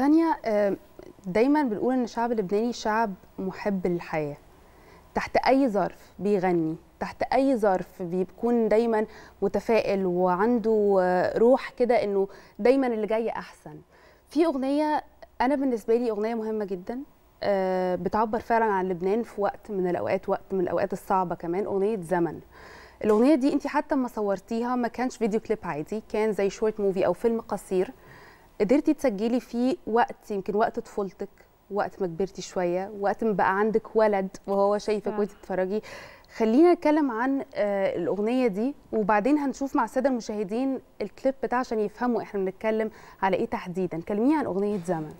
تانية دايما بنقول ان الشعب اللبناني شعب محب للحياه تحت اي ظرف بيغني تحت اي ظرف بيكون دايما متفائل وعنده آه، روح كده انه دايما اللي جاي احسن في اغنيه انا بالنسبه لي اغنيه مهمه جدا آه، بتعبر فعلا عن لبنان في وقت من الاوقات وقت من الاوقات الصعبه كمان اغنيه زمن الاغنيه دي انت حتى ما صورتيها ما كانش فيديو كليب عادي كان زي شورت موفي او فيلم قصير قدرتي تسجلي فيه وقت يمكن وقت طفولتك وقت ما كبرتي شويه وقت ما بقى عندك ولد وهو شايفك وانت بتتفرجي خلينا نتكلم عن آه الاغنيه دي وبعدين هنشوف مع الساده المشاهدين الكليب بتاع عشان يفهموا احنا بنتكلم على ايه تحديدا كلميني عن اغنيه زمن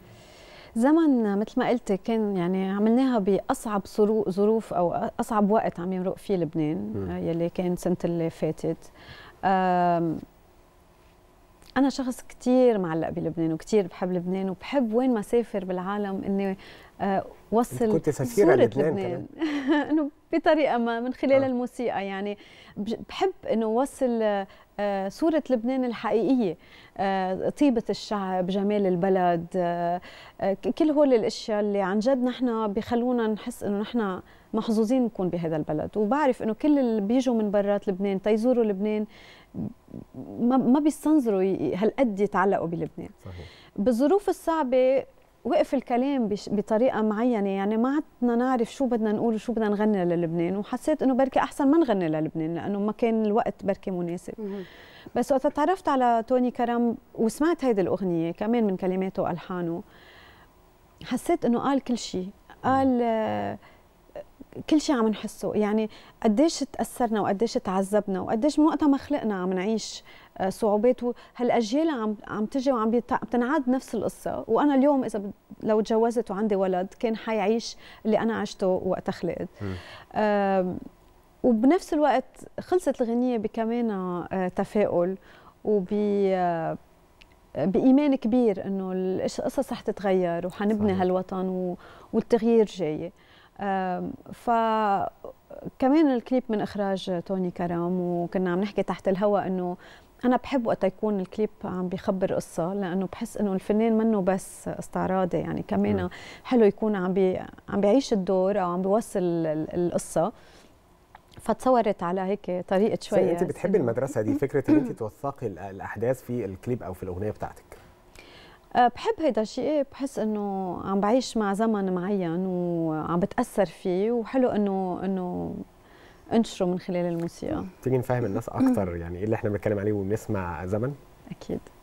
زمن مثل ما قلت كان يعني عملناها باصعب ظروف او اصعب وقت عم يمرق فيه لبنان م. آه، يلي كان سنه اللي فاتت انا شخص كثير معلق بلبنان وكثير بحب لبنان وبحب وين ما سافر بالعالم اني آه، وصل كنت سفيره لبنان, لبنان. انه بطريقه ما من خلال آه. الموسيقى يعني بحب انه وصل آه، صورة لبنان الحقيقية آه، طيبة الشعب جمال البلد كل هول الأشياء اللي عن جد نحن بخلونا نحس إنه نحن محظوظين نكون بهذا البلد وبعرف إنه كل اللي بيجوا من برات لبنان تيزوروا لبنان ما ما بيستنظروا هالقد يتعلقوا بلبنان صحيح. بالظروف الصعبه وقف الكلام بطريقه معينه يعني ما عدنا نعرف شو بدنا نقول وشو بدنا نغني للبنان وحسيت انه بركي احسن ما نغني للبنان لانه ما كان الوقت بركي مناسب بس وقت تعرفت على توني كرم وسمعت هيدي الاغنيه كمان من كلماته والحانه حسيت انه قال كل شيء قال كل شيء عم نحسه يعني قديش تاثرنا وقديش تعذبنا وقديش من وقتها ما خلقنا عم نعيش آه، صعوبات وهالاجيال عم عم تجي وعم بتنعاد نفس القصه وانا اليوم اذا لو تجوزت وعندي ولد كان حيعيش اللي انا عشته وقت خلقت وبنفس الوقت خلصت الغنيه بكمان آه، تفاؤل وب آه، بايمان كبير انه القصص رح تتغير وحنبني هالوطن والتغيير جاي ف كمان الكليب من اخراج توني كرم وكنا عم نحكي تحت الهواء انه انا بحب وقت يكون الكليب عم بيخبر قصه لانه بحس انه الفنان منه بس استعراضي يعني كمان حلو يكون عم بي عم بيعيش الدور او عم بيوصل القصه فتصورت على هيك طريقه شويه انت بتحبي المدرسه دي فكره ان انت توثقي الاحداث في الكليب او في الاغنيه بتاعتك أه، بحب هيدا الشيء إيه، بحس انه عم بعيش مع زمن معين وعم بتاثر فيه وحلو انه انه انشره من خلال الموسيقى تيجي نفهم الناس اكثر يعني ايه اللي احنا بنتكلم عليه ونسمع زمن اكيد